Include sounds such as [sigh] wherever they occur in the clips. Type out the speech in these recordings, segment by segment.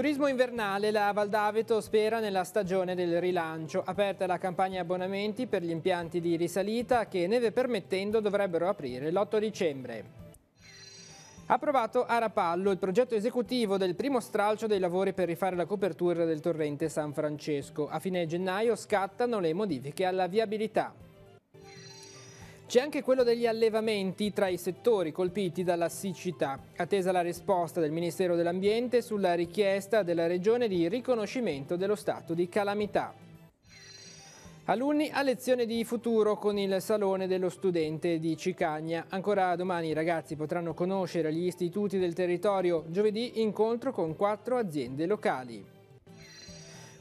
turismo invernale, la Val d'Aveto spera nella stagione del rilancio. Aperta la campagna abbonamenti per gli impianti di risalita che, neve permettendo, dovrebbero aprire l'8 dicembre. Approvato a Rapallo il progetto esecutivo del primo stralcio dei lavori per rifare la copertura del torrente San Francesco. A fine gennaio scattano le modifiche alla viabilità. C'è anche quello degli allevamenti tra i settori colpiti dalla siccità, attesa la risposta del Ministero dell'Ambiente sulla richiesta della Regione di riconoscimento dello stato di calamità. Alunni a lezione di futuro con il Salone dello Studente di Cicagna. Ancora domani i ragazzi potranno conoscere gli istituti del territorio. Giovedì incontro con quattro aziende locali.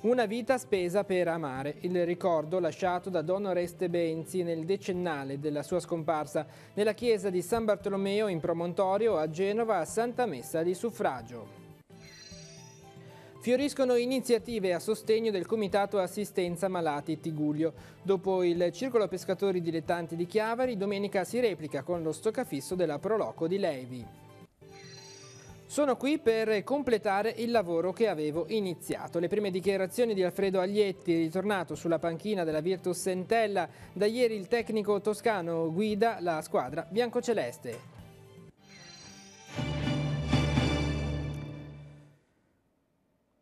Una vita spesa per amare, il ricordo lasciato da Don Oreste Benzi nel decennale della sua scomparsa nella chiesa di San Bartolomeo in Promontorio a Genova a Santa Messa di Suffragio. Fioriscono iniziative a sostegno del Comitato Assistenza Malati Tiguglio. Dopo il Circolo Pescatori Dilettanti di Chiavari, domenica si replica con lo stoccafisso della Proloco di Levi. Sono qui per completare il lavoro che avevo iniziato. Le prime dichiarazioni di Alfredo Aglietti, ritornato sulla panchina della Virtus Sentella. Da ieri il tecnico toscano guida la squadra biancoceleste.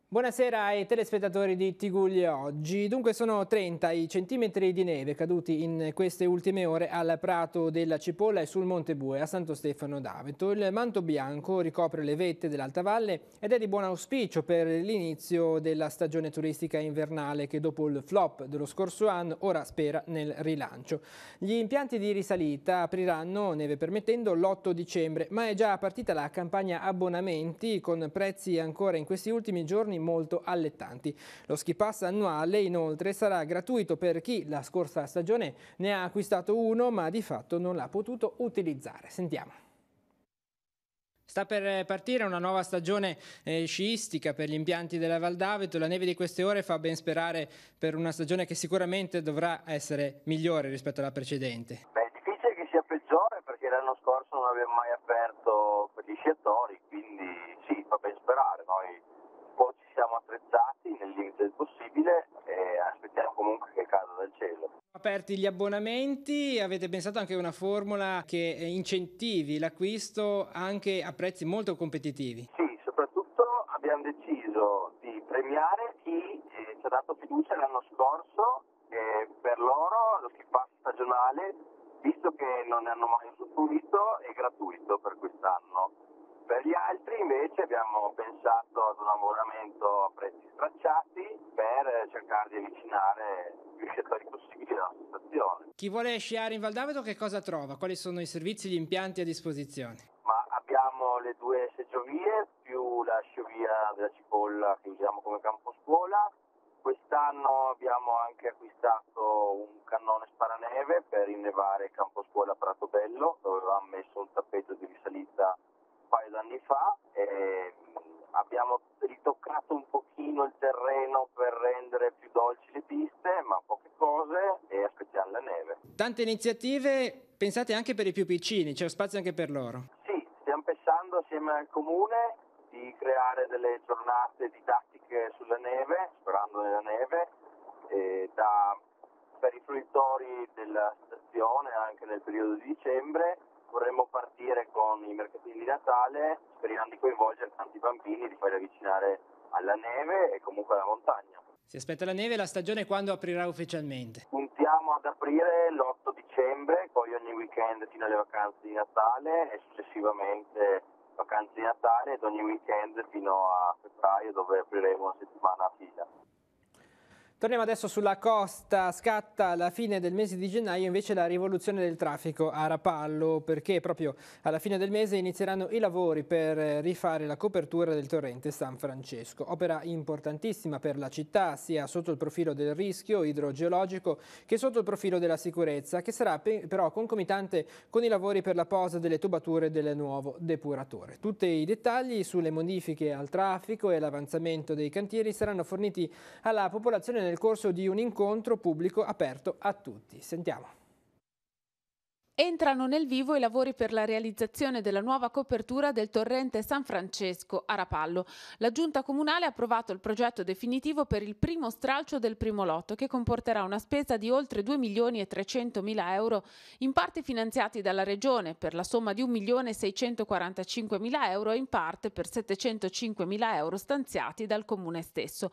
Buonasera ai telespettatori di Tiguglia oggi. Dunque sono 30 i centimetri di neve caduti in queste ultime ore al Prato della Cipolla e sul Monte Bue a Santo Stefano d'Aveto. Il manto bianco ricopre le vette dell'Alta Valle ed è di buon auspicio per l'inizio della stagione turistica invernale che dopo il flop dello scorso anno ora spera nel rilancio. Gli impianti di risalita apriranno, neve permettendo, l'8 dicembre, ma è già partita la campagna abbonamenti con prezzi ancora in questi ultimi giorni condizioni molto allettanti. Lo ski pass annuale inoltre sarà gratuito per chi la scorsa stagione ne ha acquistato uno ma di fatto non l'ha potuto utilizzare. Sentiamo. Sta per partire una nuova stagione eh, sciistica per gli impianti della Val d'Aveto, la neve di queste ore fa ben sperare per una stagione che sicuramente dovrà essere migliore rispetto alla precedente. Beh, è difficile che sia peggiore perché l'anno scorso non abbiamo mai aperto per gli sciatori, quindi sì, fa ben sperare. Noi siamo attrezzati nel limite del possibile e aspettiamo comunque che cada dal cielo. Aperti gli abbonamenti, avete pensato anche a una formula che incentivi l'acquisto anche a prezzi molto competitivi? Sì, vuole sciare in Valdavedo che cosa trova? Quali sono i servizi, e gli impianti a disposizione? Ma abbiamo le due seggiovie più la sciovia della cipolla che usiamo come campo scuola. Quest'anno abbiamo anche acquistato un cannone sparaneve per innevare il campo scuola Prato Bello, dove avevamo messo un tappeto di risalita un paio d'anni fa. E mm, abbiamo ritoccato un pochino il terreno per rendere più dolci le piste, ma poche cose e aspettiamo la neve. Tante iniziative pensate anche per i più piccini, c'è spazio anche per loro. Sì, stiamo pensando assieme al comune di creare delle giornate didattiche sulla neve, sperando nella neve, eh, da, per i fruitori della stazione anche nel periodo di dicembre. Vorremmo partire con i mercatini di Natale speriamo di coinvolgere tanti bambini, di farli avvicinare alla neve e comunque alla montagna. Si aspetta la neve, la stagione quando aprirà ufficialmente? Puntiamo ad aprire l'8 dicembre, poi ogni weekend fino alle vacanze di Natale e successivamente vacanze di Natale ed ogni weekend fino a febbraio dove apriremo una settimana a fila. Torniamo adesso sulla costa, scatta alla fine del mese di gennaio invece la rivoluzione del traffico a Rapallo perché proprio alla fine del mese inizieranno i lavori per eh, rifare la copertura del torrente San Francesco, opera importantissima per la città sia sotto il profilo del rischio idrogeologico che sotto il profilo della sicurezza che sarà però concomitante con i lavori per la posa delle tubature del nuovo depuratore. Tutti i dettagli sulle modifiche al traffico e all'avanzamento dei cantieri saranno forniti alla popolazione nel corso di un incontro pubblico aperto a tutti. Sentiamo. Entrano nel vivo i lavori per la realizzazione della nuova copertura del torrente San Francesco a Rapallo. La giunta comunale ha approvato il progetto definitivo per il primo stralcio del primo lotto che comporterà una spesa di oltre 2 milioni e 300 mila euro, in parte finanziati dalla regione per la somma di 1 milione e 645 mila euro e in parte per 705 mila euro stanziati dal comune stesso.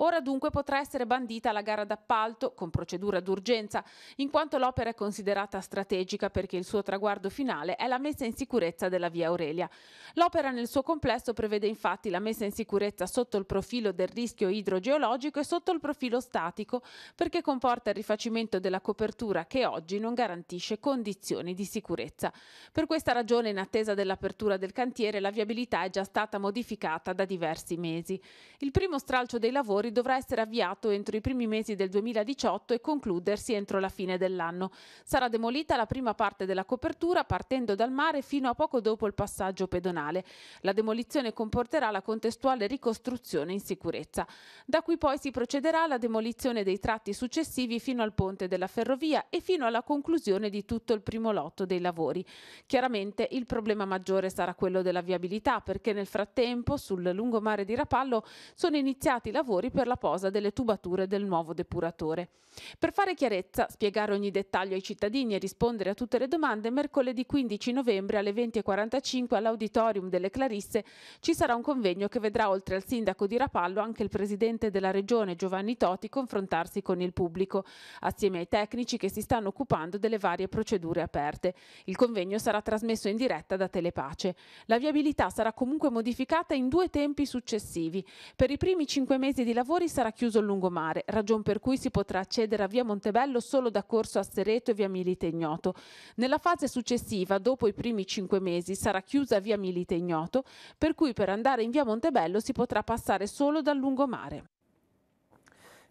Ora dunque potrà essere bandita la gara d'appalto con procedura d'urgenza, in quanto l'opera è considerata strategica perché il suo traguardo finale è la messa in sicurezza della via Aurelia. L'opera nel suo complesso prevede infatti la messa in sicurezza sotto il profilo del rischio idrogeologico e sotto il profilo statico perché comporta il rifacimento della copertura che oggi non garantisce condizioni di sicurezza. Per questa ragione, in attesa dell'apertura del cantiere, la viabilità è già stata modificata da diversi mesi. Il primo stralcio dei lavori lavoratori dovrà essere avviato entro i primi mesi del 2018 e concludersi entro la fine dell'anno. Sarà demolita la prima parte della copertura partendo dal mare fino a poco dopo il passaggio pedonale. La demolizione comporterà la contestuale ricostruzione in sicurezza. Da qui poi si procederà alla demolizione dei tratti successivi fino al ponte della ferrovia e fino alla conclusione di tutto il primo lotto dei lavori. Chiaramente il problema maggiore sarà quello della viabilità perché nel frattempo sul lungomare di Rapallo sono iniziati i lavori per la posa delle tubature del nuovo depuratore. Per fare chiarezza, spiegare ogni dettaglio ai cittadini e rispondere a tutte le domande, mercoledì 15 novembre alle 20.45 all'auditorium delle Clarisse ci sarà un convegno che vedrà oltre al sindaco di Rapallo anche il presidente della regione Giovanni Toti confrontarsi con il pubblico, assieme ai tecnici che si stanno occupando delle varie procedure aperte. Il convegno sarà trasmesso in diretta da Telepace. La viabilità sarà comunque modificata in due tempi successivi. Per i primi cinque mesi di lavoro lavori sarà chiuso il lungomare, ragion per cui si potrà accedere a via Montebello solo da Corso Assereto e via Milite Ignoto. Nella fase successiva, dopo i primi cinque mesi, sarà chiusa via Milite Ignoto, per cui per andare in via Montebello si potrà passare solo dal lungomare.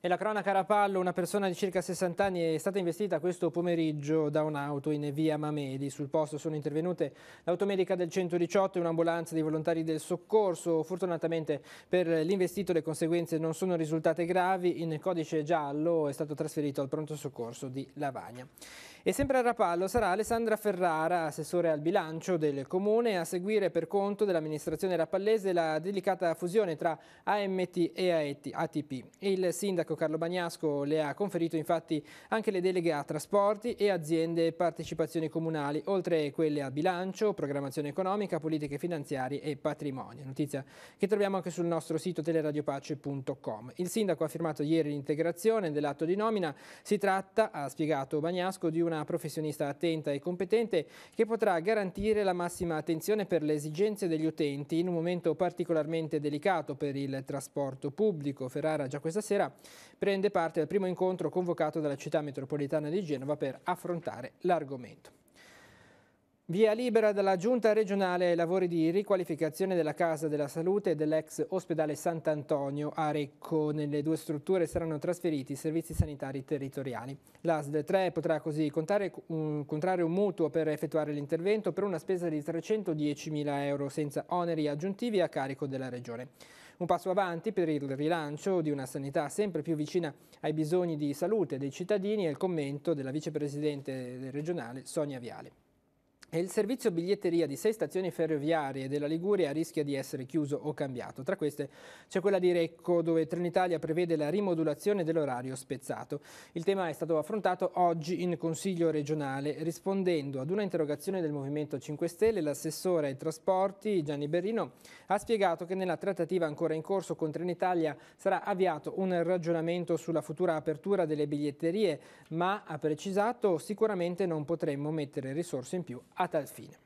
E la cronaca Rapallo, una persona di circa 60 anni è stata investita questo pomeriggio da un'auto in via Mamedi. Sul posto sono intervenute l'automedica del 118 e un'ambulanza dei volontari del soccorso. Fortunatamente per l'investito le conseguenze non sono risultate gravi. In codice giallo è stato trasferito al pronto soccorso di Lavagna. E sempre a Rapallo sarà Alessandra Ferrara, assessore al bilancio del Comune, a seguire per conto dell'amministrazione rapallese la delicata fusione tra AMT e ATP. Il sindaco Carlo Bagnasco le ha conferito infatti anche le deleghe a trasporti e aziende e partecipazioni comunali, oltre quelle a bilancio, programmazione economica, politiche finanziarie e patrimonio. Notizia che troviamo anche sul nostro sito teleradiopace.com. Il sindaco ha firmato ieri l'integrazione dell'atto di nomina. Si tratta, ha spiegato Bagnasco, di una una professionista attenta e competente che potrà garantire la massima attenzione per le esigenze degli utenti in un momento particolarmente delicato per il trasporto pubblico. Ferrara già questa sera prende parte al primo incontro convocato dalla città metropolitana di Genova per affrontare l'argomento. Via libera dalla giunta regionale ai lavori di riqualificazione della Casa della Salute e dell'ex ospedale Sant'Antonio a Recco. Nelle due strutture saranno trasferiti i servizi sanitari territoriali. L'ASD 3 potrà così contare, um, contrarre un mutuo per effettuare l'intervento per una spesa di 310.000 euro senza oneri aggiuntivi a carico della Regione. Un passo avanti per il rilancio di una sanità sempre più vicina ai bisogni di salute dei cittadini e il commento della vicepresidente regionale Sonia Viale. E il servizio biglietteria di sei stazioni ferroviarie della Liguria rischia di essere chiuso o cambiato. Tra queste c'è quella di Recco, dove Trenitalia prevede la rimodulazione dell'orario spezzato. Il tema è stato affrontato oggi in Consiglio regionale, rispondendo ad una interrogazione del Movimento 5 Stelle, l'assessore ai trasporti Gianni Berrino ha spiegato che nella trattativa ancora in corso con Trenitalia sarà avviato un ragionamento sulla futura apertura delle biglietterie, ma ha precisato sicuramente non potremmo mettere risorse in più a tal fine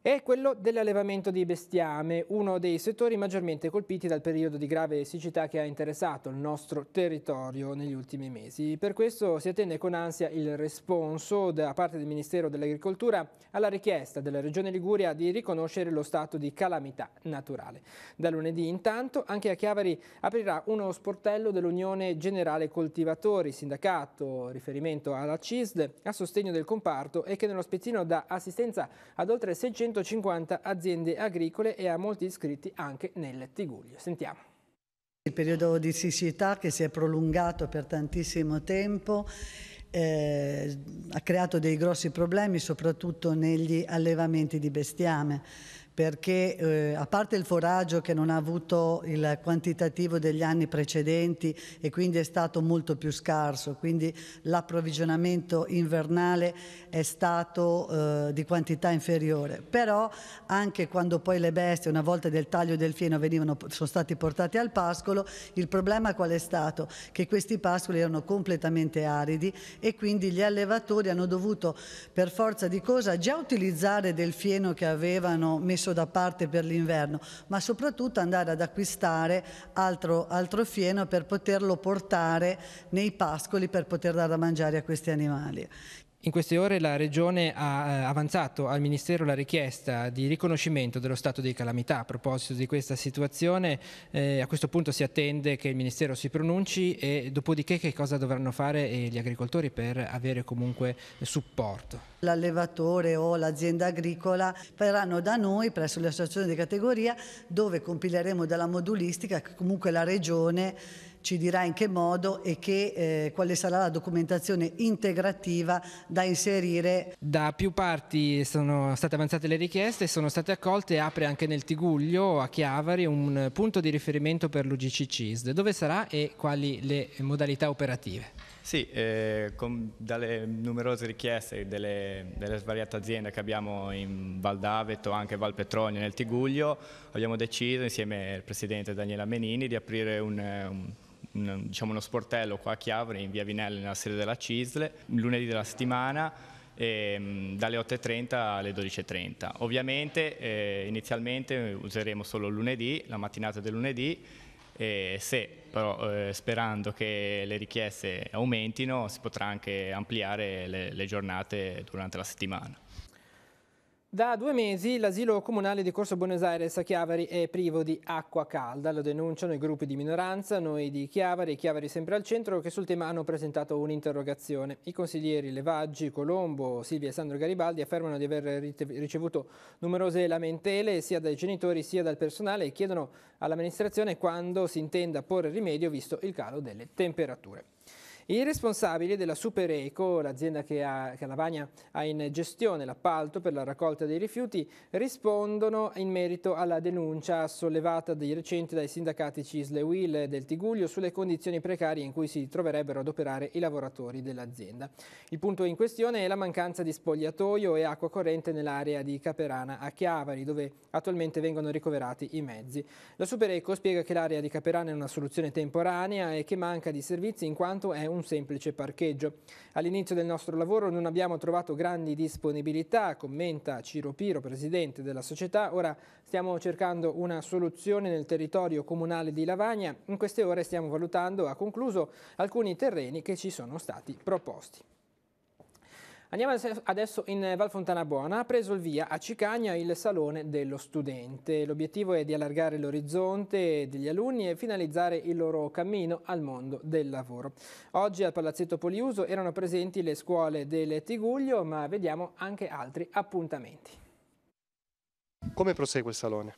è quello dell'allevamento di bestiame, uno dei settori maggiormente colpiti dal periodo di grave siccità che ha interessato il nostro territorio negli ultimi mesi. Per questo si attende con ansia il responso da parte del Ministero dell'Agricoltura alla richiesta della Regione Liguria di riconoscere lo stato di calamità naturale. Da lunedì intanto anche a Chiavari aprirà uno sportello dell'Unione Generale Coltivatori, sindacato riferimento alla CISD, a sostegno del comparto e che nello spezzino dà assistenza ad oltre 600 150 aziende agricole e ha molti iscritti anche nel Tiguglio. Sentiamo. Il periodo di siccità che si è prolungato per tantissimo tempo eh, ha creato dei grossi problemi soprattutto negli allevamenti di bestiame perché eh, a parte il foraggio che non ha avuto il quantitativo degli anni precedenti e quindi è stato molto più scarso, quindi l'approvvigionamento invernale è stato eh, di quantità inferiore, però anche quando poi le bestie una volta del taglio del fieno venivano, sono stati portati al pascolo, il problema qual è stato? Che questi pascoli erano completamente aridi e quindi gli allevatori hanno dovuto per forza di cosa già utilizzare del fieno che avevano messo messo da parte per l'inverno, ma soprattutto andare ad acquistare altro, altro fieno per poterlo portare nei pascoli per poter dare da mangiare a questi animali. In queste ore la Regione ha eh, avanzato al Ministero la richiesta di riconoscimento dello stato di calamità. A proposito di questa situazione, eh, a questo punto si attende che il Ministero si pronunci e dopodiché che cosa dovranno fare eh, gli agricoltori per avere comunque supporto. L'allevatore o l'azienda agricola verranno da noi presso le associazioni di categoria dove compileremo della modulistica che comunque la Regione ci dirà in che modo e che, eh, quale sarà la documentazione integrativa da inserire. Da più parti sono state avanzate le richieste, sono state accolte e apre anche nel Tiguglio a Chiavari un punto di riferimento per l'UGC CISD. Dove sarà e quali le modalità operative? Sì, eh, con, dalle numerose richieste delle, delle, svariate aziende che abbiamo in Val d'Aveto, anche Val Petronio, nel Tiguglio, abbiamo deciso insieme al Presidente Daniela Menini di aprire un, un un, diciamo uno sportello qua a Chiavre in via Vinelli nella sede della Cisle lunedì della settimana e, mm, dalle 8.30 alle 12.30 ovviamente eh, inizialmente useremo solo lunedì la mattinata del lunedì e se però eh, sperando che le richieste aumentino si potrà anche ampliare le, le giornate durante la settimana. Da due mesi l'asilo comunale di Corso Buenos Aires a Chiavari è privo di acqua calda, lo denunciano i gruppi di minoranza, noi di Chiavari e Chiavari sempre al centro, che sul tema hanno presentato un'interrogazione. I consiglieri Levaggi, Colombo, Silvia e Sandro Garibaldi affermano di aver ricevuto numerose lamentele sia dai genitori sia dal personale e chiedono all'amministrazione quando si intenda porre rimedio visto il calo delle temperature. I responsabili della SuperEco, l'azienda che, ha, che Lavagna ha in gestione l'appalto per la raccolta dei rifiuti, rispondono in merito alla denuncia sollevata di recente dai sindacati Cisle Will del Tiguglio sulle condizioni precarie in cui si troverebbero ad operare i lavoratori dell'azienda. Il punto in questione è la mancanza di spogliatoio e acqua corrente nell'area di Caperana a Chiavari, dove attualmente vengono ricoverati i mezzi. La SuperEco spiega che l'area di Caperana è una soluzione temporanea e che manca di servizi in quanto è un un semplice parcheggio. All'inizio del nostro lavoro non abbiamo trovato grandi disponibilità, commenta Ciro Piro, presidente della società. Ora stiamo cercando una soluzione nel territorio comunale di Lavagna. In queste ore stiamo valutando, ha concluso, alcuni terreni che ci sono stati proposti. Andiamo adesso in Val Fontana Buona, ha preso il via a Cicagna il Salone dello Studente. L'obiettivo è di allargare l'orizzonte degli alunni e finalizzare il loro cammino al mondo del lavoro. Oggi al Palazzetto Poliuso erano presenti le scuole del Tiguglio, ma vediamo anche altri appuntamenti. Come prosegue il Salone?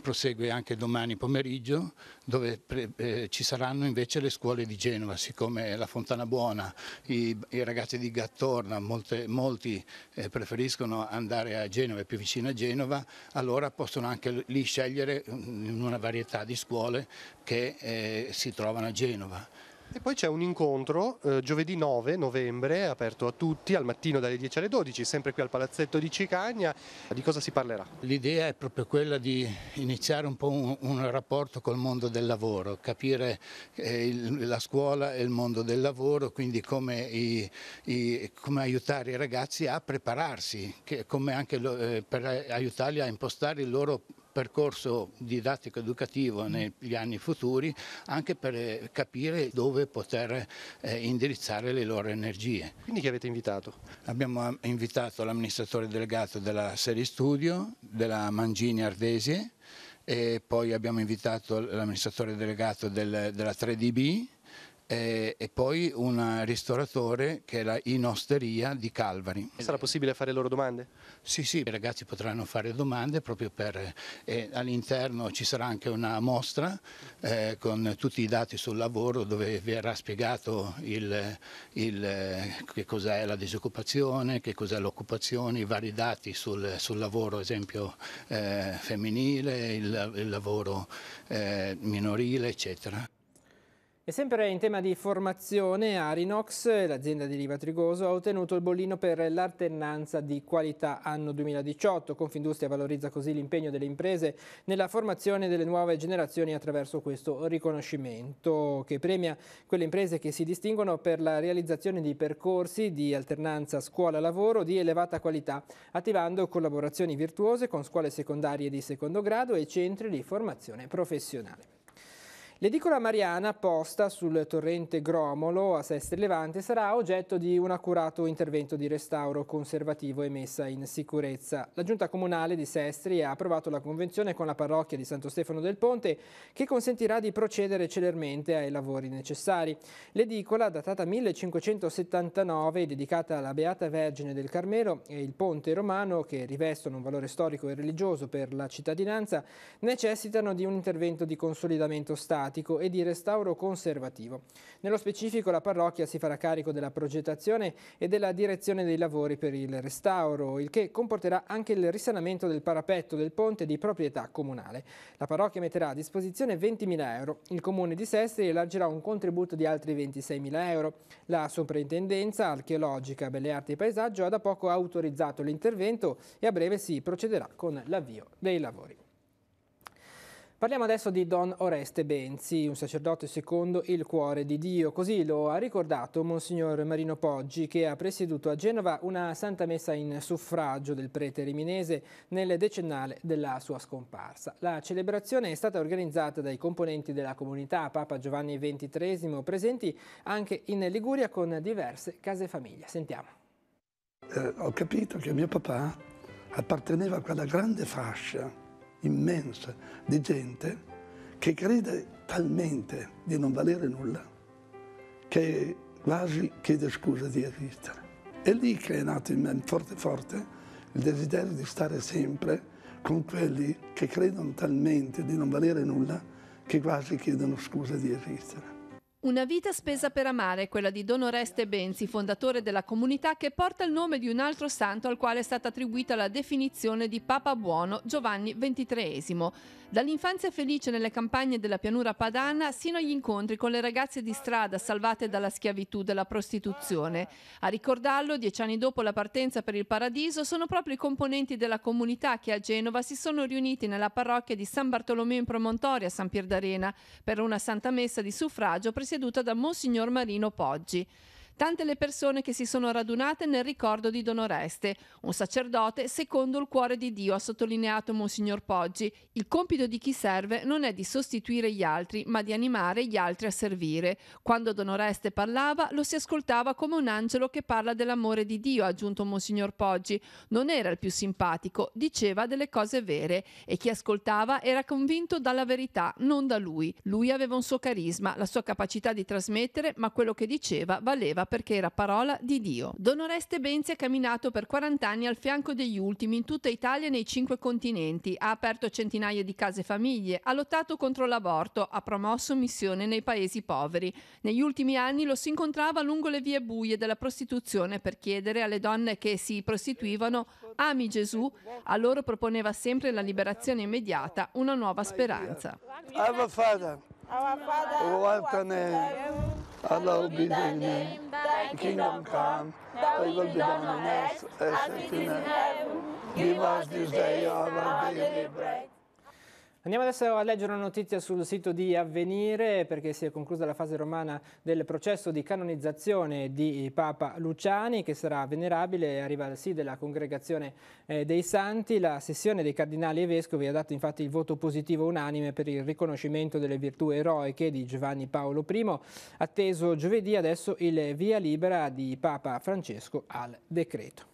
Prosegue anche domani pomeriggio dove eh, ci saranno invece le scuole di Genova, siccome la Fontana Buona, i, i ragazzi di Gattorna, molte, molti eh, preferiscono andare a Genova, è più vicino a Genova, allora possono anche lì scegliere mm, una varietà di scuole che eh, si trovano a Genova. E poi c'è un incontro eh, giovedì 9 novembre, aperto a tutti, al mattino dalle 10 alle 12, sempre qui al Palazzetto di Cicagna. Di cosa si parlerà? L'idea è proprio quella di iniziare un po' un, un rapporto col mondo del lavoro, capire eh, il, la scuola e il mondo del lavoro, quindi come, i, i, come aiutare i ragazzi a prepararsi, che, come anche lo, eh, per aiutarli a impostare il loro percorso didattico educativo negli anni futuri anche per eh, capire dove poter eh, indirizzare le loro energie. Quindi chi avete invitato? Abbiamo ehm, invitato l'amministratore delegato della Serie Studio, della Mangini Ardesie e poi abbiamo invitato l'amministratore delegato del, della 3DB e, eh, e poi un ristoratore che era in osteria di Calvari. Sarà possibile fare loro domande? Sì, sì, i ragazzi potranno fare domande proprio per... Eh, all'interno ci sarà anche una mostra eh, con tutti i dati sul lavoro dove verrà spiegato il, il, che cos'è la disoccupazione, che cos'è l'occupazione, i vari dati sul, sul lavoro, esempio eh, femminile, il, il lavoro eh, minorile, eccetera. E sempre in tema di formazione, Arinox, l'azienda di Riva Trigoso, ha ottenuto il bollino per l'alternanza di qualità anno 2018. Confindustria valorizza così l'impegno delle imprese nella formazione delle nuove generazioni attraverso questo riconoscimento che premia quelle imprese che si distinguono per la realizzazione di percorsi di alternanza scuola-lavoro di elevata qualità, attivando collaborazioni virtuose con scuole secondarie di secondo grado e centri di formazione professionale. L'edicola mariana posta sul torrente Gromolo a Sestri Levante sarà oggetto di un accurato intervento di restauro conservativo e messa in sicurezza. La giunta comunale di Sestri ha approvato la convenzione con la parrocchia di Santo Stefano del Ponte che consentirà di procedere celermente ai lavori necessari. L'edicola, datata 1579 e dedicata alla Beata Vergine del Carmelo e il ponte romano, che rivestono un valore storico e religioso per la cittadinanza, necessitano di un intervento di consolidamento statico climatico e di restauro conservativo. Nello specifico la parrocchia si farà carico della progettazione e della direzione dei lavori per il restauro, il che comporterà anche il risanamento del parapetto del ponte di proprietà comunale. La parrocchia metterà a disposizione 20.000 euro, il comune di Sestri elargerà un contributo di altri 26.000 euro. La Soprintendenza Archeologica, Belle Arti e Paesaggio ha da poco autorizzato l'intervento e a breve si procederà con l'avvio dei lavori. Parliamo adesso di Don Oreste Benzi, un sacerdote secondo il cuore di Dio. Così lo ha ricordato Monsignor Marino Poggi, che ha presieduto a Genova una santa messa in suffragio del prete riminese nel decennale della sua scomparsa. La celebrazione è stata organizzata dai componenti della comunità Papa Giovanni XXIII, presenti anche in Liguria con diverse case famiglia. Sentiamo. Eh, ho capito che mio papà apparteneva a quella grande fascia immensa di gente che crede talmente di non valere nulla che quasi chiede scusa di esistere. È lì che è nato in me forte forte il desiderio di stare sempre con quelli che credono talmente di non valere nulla che quasi chiedono scusa di esistere. Una vita spesa per amare, quella di Don Oreste Benzi, fondatore della comunità che porta il nome di un altro santo al quale è stata attribuita la definizione di Papa Buono Giovanni XXIII. Dall'infanzia felice nelle campagne della pianura padana sino agli incontri con le ragazze di strada salvate dalla schiavitù della prostituzione. A ricordarlo, dieci anni dopo la partenza per il paradiso, sono proprio i componenti della comunità che a Genova si sono riuniti nella parrocchia di San Bartolomeo in Promontoria, a San Pier d'Arena, per una santa messa di suffragio presentata presieduta da Monsignor Marino Poggi. Tante le persone che si sono radunate nel ricordo di Don Oreste, un sacerdote secondo il cuore di Dio, ha sottolineato Monsignor Poggi. Il compito di chi serve non è di sostituire gli altri, ma di animare gli altri a servire. Quando Don Oreste parlava, lo si ascoltava come un angelo che parla dell'amore di Dio, ha aggiunto Monsignor Poggi. Non era il più simpatico, diceva delle cose vere e chi ascoltava era convinto dalla verità, non da lui. Lui aveva un suo carisma, la sua capacità di trasmettere, ma quello che diceva valeva parola perché era parola di Dio. Don Oreste Benzi ha camminato per 40 anni al fianco degli ultimi in tutta Italia e nei cinque continenti, ha aperto centinaia di case e famiglie, ha lottato contro l'aborto, ha promosso missione nei paesi poveri. Negli ultimi anni lo si incontrava lungo le vie buie della prostituzione per chiedere alle donne che si prostituivano ami Gesù, a loro proponeva sempre la liberazione immediata, una nuova speranza. Abba Padre, Our Father who art in heaven, hallowed be thy name. Thy kingdom come, thy will be done on earth as it is in heaven. Give us this day our daily bread Andiamo adesso a leggere una notizia sul sito di Avvenire perché si è conclusa la fase romana del processo di canonizzazione di eh, Papa Luciani che sarà venerabile e arriva al sì della congregazione eh, dei Santi. La sessione dei cardinali e vescovi ha dato infatti il voto positivo unanime per il riconoscimento delle virtù eroiche di Giovanni Paolo I, atteso giovedì adesso il via libera di Papa Francesco al decreto.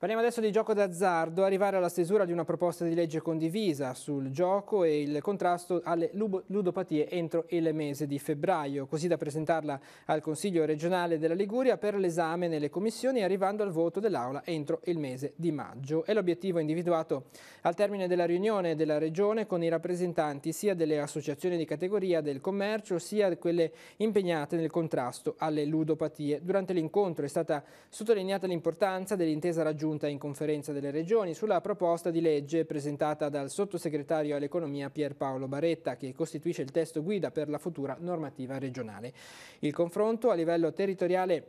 Parliamo adesso di gioco d'azzardo, arrivare alla stesura di una proposta di legge condivisa sul gioco e il contrasto alle ludopatie entro il mese di febbraio, così da presentarla al Consiglio regionale della Liguria per l'esame nelle commissioni arrivando al voto dell'Aula entro il mese di maggio. È l'obiettivo individuato al termine della riunione della Regione con i rappresentanti sia delle associazioni di categoria del commercio sia quelle impegnate nel contrasto alle ludopatie. Durante l'incontro è stata sottolineata l'importanza dell'intesa raggiunta giunta in conferenza delle regioni sulla proposta di legge presentata dal sottosegretario all'economia Pierpaolo Baretta che costituisce il testo guida per la futura normativa regionale. Il confronto a livello territoriale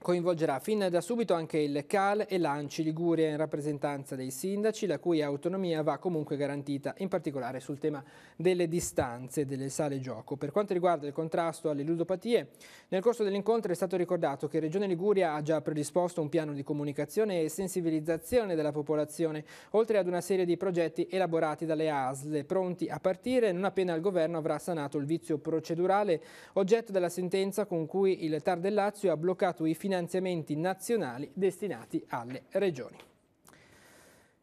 coinvolgerà fin da subito anche il CAL e l'ANCI Liguria in rappresentanza dei sindaci, la cui autonomia va comunque garantita, in particolare sul tema delle distanze delle sale gioco. Per quanto riguarda il contrasto alle ludopatie, nel corso dell'incontro è stato ricordato che Regione Liguria ha già predisposto un piano di comunicazione e sensibilizzazione della popolazione, oltre ad una serie di progetti elaborati dalle ASL, pronti a partire non appena il governo avrà sanato il vizio procedurale oggetto della sentenza con cui il TAR del Lazio ha bloccato i finanziamenti finanziamenti nazionali destinati alle regioni.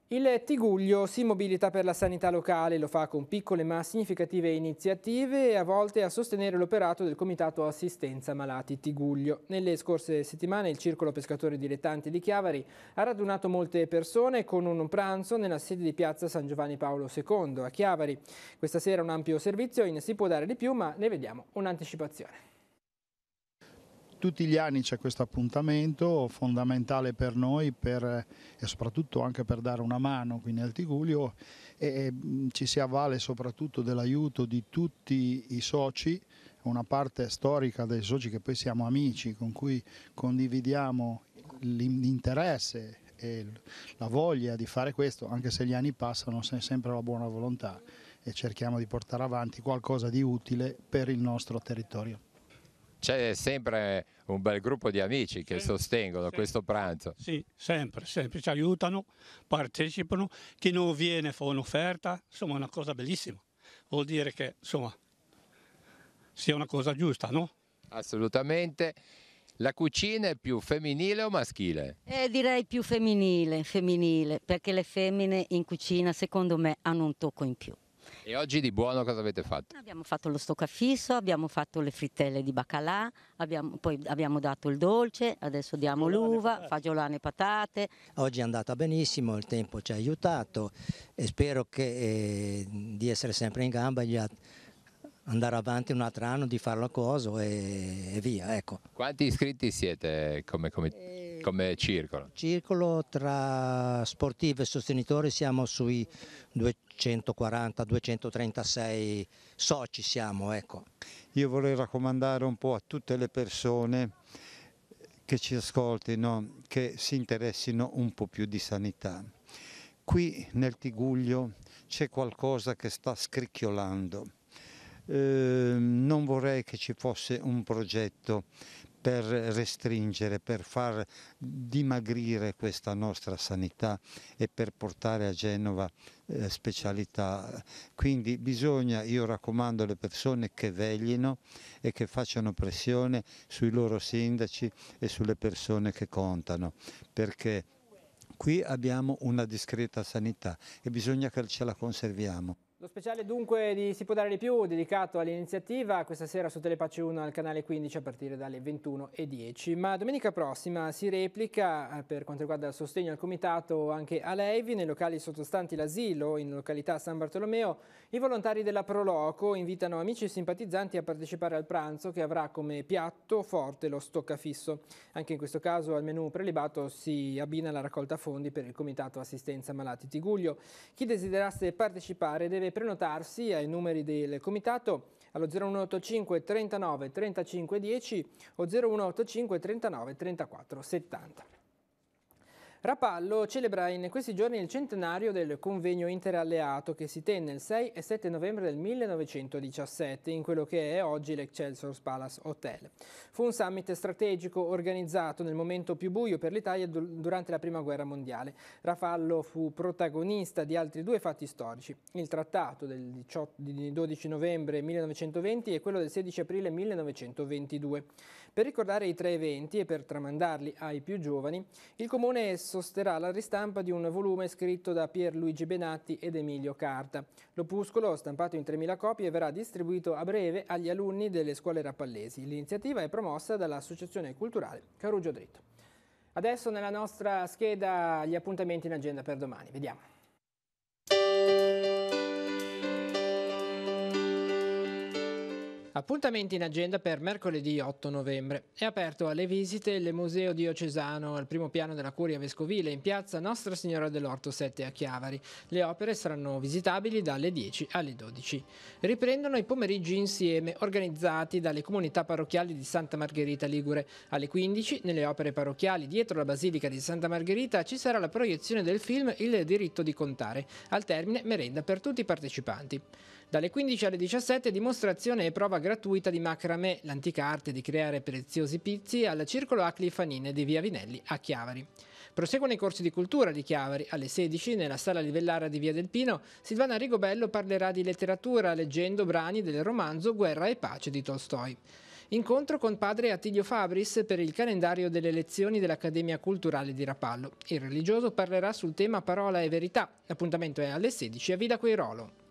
Il Tiguglio si mobilita per la sanità locale, lo fa con piccole ma significative iniziative e a volte a sostenere l'operato del Comitato Assistenza Malati Tiguglio. Nelle scorse settimane il Circolo Pescatori Dilettanti di Chiavari ha radunato molte persone con un pranzo nella sede di piazza San Giovanni Paolo II a Chiavari. Questa sera un ampio servizio in Si può dare di più ma ne vediamo un'anticipazione tutti gli anni c'è questo appuntamento fondamentale per noi per, e soprattutto anche per dare una mano qui nel Tiguglio e, ci si avvale soprattutto dell'aiuto di tutti i soci, una parte storica dei soci che poi siamo amici con cui condividiamo l'interesse e la voglia di fare questo, anche se gli anni passano, c'è sempre la buona volontà e cerchiamo di portare avanti qualcosa di utile per il nostro territorio. C'è sempre un bel gruppo di amici che sì, sostengono sì, questo pranzo. Sì, sempre, sempre, ci aiutano, partecipano, chi non viene fa un'offerta, insomma è una cosa bellissima. Vuol dire che insomma sia una cosa giusta, no? Assolutamente. La cucina è più femminile o maschile? Eh, direi più femminile, femminile, perché le femmine in cucina secondo me hanno un tocco in più. E oggi di buono cosa avete fatto? Abbiamo fatto lo stoccafisso, abbiamo fatto le frittelle di bacalà, abbiamo, poi abbiamo dato il dolce, adesso diamo l'uva, fagiolane e patate. Oggi è andata benissimo, il tempo ci ha aiutato e spero che, eh, di essere sempre in gamba gli andare avanti un altro anno, di farlo a cosa e, e, via. Ecco. Quanti iscritti siete come, come... Eh, come circolo? Circolo tra sportivi e sostenitori siamo sui 240-236 soci siamo, ecco. Io vorrei raccomandare un po' a tutte le persone che ci ascoltino, che si interessino un po' più di sanità. Qui nel Tiguglio c'è qualcosa che sta scricchiolando. Eh, non vorrei che ci fosse un progetto per restringere, per far dimagrire questa nostra sanità e per portare a Genova eh, specialità. Quindi bisogna, io raccomando alle persone che veglino e che facciano pressione sui loro sindaci e sulle persone che contano, perché qui abbiamo una discreta sanità e bisogna che ce la conserviamo. Lo speciale dunque di Si può dare di più, dedicato all'iniziativa, questa sera su Telepace 1 al canale 15 a partire dalle 21.10. Ma domenica prossima si replica, eh, per quanto riguarda il sostegno al comitato, anche a Levi, nei locali sottostanti l'asilo, in località San Bartolomeo. I volontari della Proloco invitano amici e simpatizzanti a partecipare al pranzo che avrà come piatto forte lo stoccafisso. Anche in questo caso al menù prelibato si abbina la raccolta fondi per il comitato assistenza malati Tiguglio. Chi desiderasse partecipare deve prenotarsi ai numeri del comitato allo 0185 39 35 10 o 0185 39 34 70. Rapallo celebra in questi giorni il centenario del convegno interalleato che si tenne il 6 e 7 novembre del 1917 in quello che è oggi l'Excelsior Palace Hotel. Fu un summit strategico organizzato nel momento più buio per l'Italia durante la Prima Guerra Mondiale. Rapallo fu protagonista di altri due fatti storici, il trattato del 18, 12 novembre 1920 e quello del 16 aprile 1922. Per ricordare i tre eventi e per tramandarli ai più giovani, il Comune è sosterrà la ristampa di un volume scritto da Pierluigi Benatti ed Emilio Carta. L'opuscolo, stampato in 3.000 copie, verrà distribuito a breve agli alunni delle scuole rappallesi. L'iniziativa è promossa dall'Associazione Culturale Carugio Dritto. Adesso nella nostra scheda gli appuntamenti in agenda per domani. Vediamo. Appuntamenti in agenda per mercoledì 8 novembre. È aperto alle visite il Museo Diocesano al primo piano della Curia Vescovile in piazza Nostra Signora dell'Orto 7 a Chiavari. Le opere saranno visitabili dalle 10 alle 12. Riprendono i pomeriggi insieme organizzati dalle comunità parrocchiali di Santa Margherita Ligure. Alle 15 nelle opere parrocchiali dietro la Basilica di Santa Margherita ci sarà la proiezione del film Il diritto di contare. Al termine merenda per tutti i partecipanti. Dalle 15 alle 17 dimostrazione e prova gratuita di macramè, l'antica arte di creare preziosi pizzi al Circolo Acli Fanine di Via Vinelli a Chiavari. Proseguono i corsi di cultura di Chiavari. Alle 16 nella sala livellara di Via del Pino Silvana Rigobello parlerà di letteratura leggendo brani del romanzo Guerra e Pace di Tolstoi. Incontro con padre Attilio Fabris per il calendario delle lezioni dell'Accademia Culturale di Rapallo. Il religioso parlerà sul tema Parola e Verità. L'appuntamento è alle 16 a Villa Queirolo.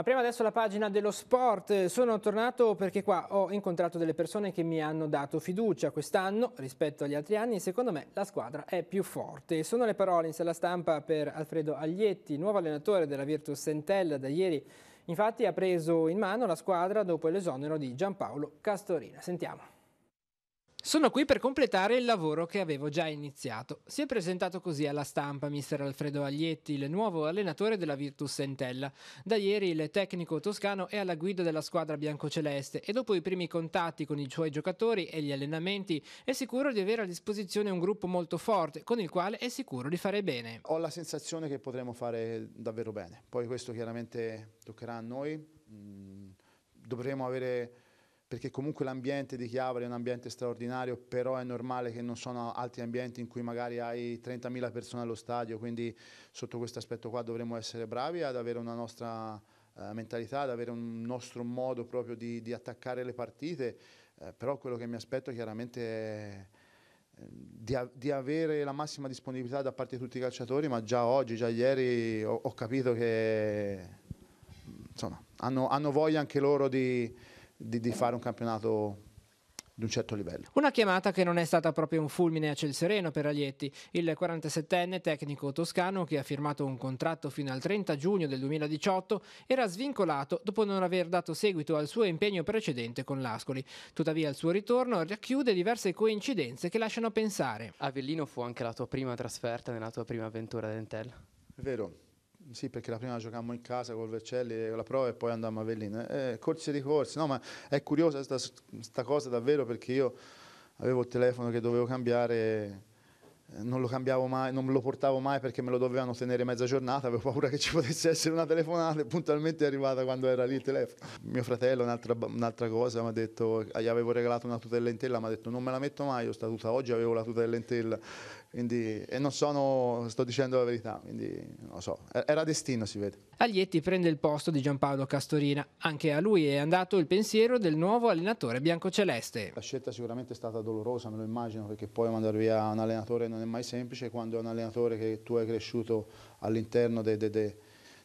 Apriamo adesso la pagina dello sport. Sono tornato perché qua ho incontrato delle persone che mi hanno dato fiducia quest'anno rispetto agli altri anni e secondo me la squadra è più forte. Sono le parole in sala stampa per Alfredo Aglietti, nuovo allenatore della Virtus Sentella da ieri. Infatti ha preso in mano la squadra dopo l'esonero di Giampaolo Castorina. Sentiamo. Sono qui per completare il lavoro che avevo già iniziato. Si è presentato così alla stampa mister Alfredo Aglietti, il nuovo allenatore della Virtus Entella. Da ieri il tecnico toscano è alla guida della squadra biancoceleste e dopo i primi contatti con i suoi giocatori e gli allenamenti è sicuro di avere a disposizione un gruppo molto forte con il quale è sicuro di fare bene. Ho la sensazione che potremo fare davvero bene. Poi questo chiaramente toccherà a noi. Mm, dovremo avere perché comunque l'ambiente di Chiavari è un ambiente straordinario, però è normale che non sono altri ambienti in cui magari hai 30.000 persone allo stadio, quindi sotto questo aspetto qua dovremmo essere bravi ad avere una nostra eh, mentalità, ad avere un nostro modo proprio di, di attaccare le partite, eh, però quello che mi aspetto chiaramente è... Eh, di, di, avere la massima disponibilità da parte di tutti i calciatori, ma già oggi, già ieri ho, ho capito che insomma, hanno, hanno voglia anche loro di, di, di fare un campionato di un certo livello. Una chiamata che non è stata proprio un fulmine a ciel sereno per Aglietti, il 47enne tecnico toscano che ha firmato un contratto fino al 30 giugno del 2018 era svincolato dopo non aver dato seguito al suo impegno precedente con l'Ascoli. Tuttavia il suo ritorno racchiude diverse coincidenze che lasciano pensare. Avellino fu anche la tua prima trasferta nella tua prima avventura ad Entel. Vero, sì, perché la prima giocammo in casa col Vercelli, e eh, la prova e poi andammo a Vellino. Eh, eh corsi e ricorsi, no, ma è curiosa questa cosa davvero perché io avevo il telefono che dovevo cambiare, eh, non lo cambiavo mai, non lo portavo mai perché me lo dovevano tenere mezza giornata, avevo paura che ci [laughs] potesse essere una telefonata e puntualmente è arrivata quando era lì il telefono. Mio fratello, un'altra, un cosa, mi ha detto, gli avevo regalato una tuta dell'entella, mi ha detto non me la metto mai, io sta tuta oggi avevo la tuta dell'entella quindi, e non sono, sto dicendo la verità, quindi non lo so, era destino si vede. Aglietti prende il posto di Giampaolo Castorina, anche a lui è andato il pensiero del nuovo allenatore biancoceleste. La scelta sicuramente è stata dolorosa, me lo immagino, perché poi mandare via un allenatore non è mai semplice, quando è un allenatore che tu hai cresciuto all'interno de, de, de,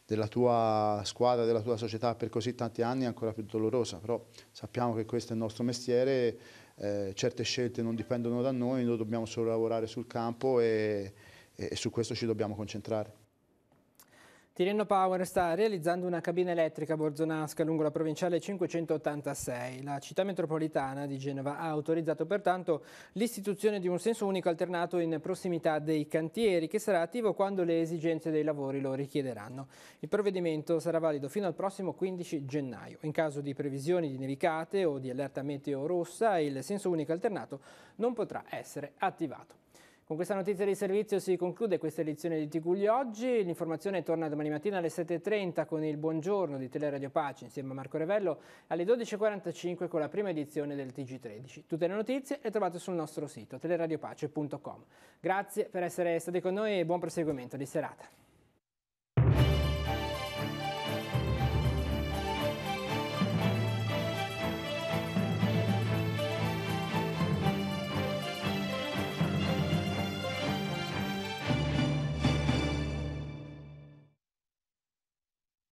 della tua squadra, della tua società per così tanti anni è ancora più dolorosa, però sappiamo che questo è il nostro mestiere eh, certe scelte non dipendono da noi, noi dobbiamo solo lavorare sul campo e, e su questo ci dobbiamo concentrare. Tireno Power sta realizzando una cabina elettrica a Borzonasca lungo la provinciale 586. La città metropolitana di Genova ha autorizzato pertanto l'istituzione di un senso unico alternato in prossimità dei cantieri che sarà attivo quando le esigenze dei lavori lo richiederanno. Il provvedimento sarà valido fino al prossimo 15 gennaio. In caso di previsioni di nevicate o di allerta meteo rossa il senso unico alternato non potrà essere attivato. Con questa notizia di servizio si conclude questa edizione di Tigugli Oggi. L'informazione torna domani mattina alle 7.30 con il buongiorno di Teleradio Pace insieme a Marco Revello alle 12.45 con la prima edizione del TG13. Tutte le notizie le trovate sul nostro sito teleradiopace.com. Grazie per essere stati con noi e buon proseguimento di serata.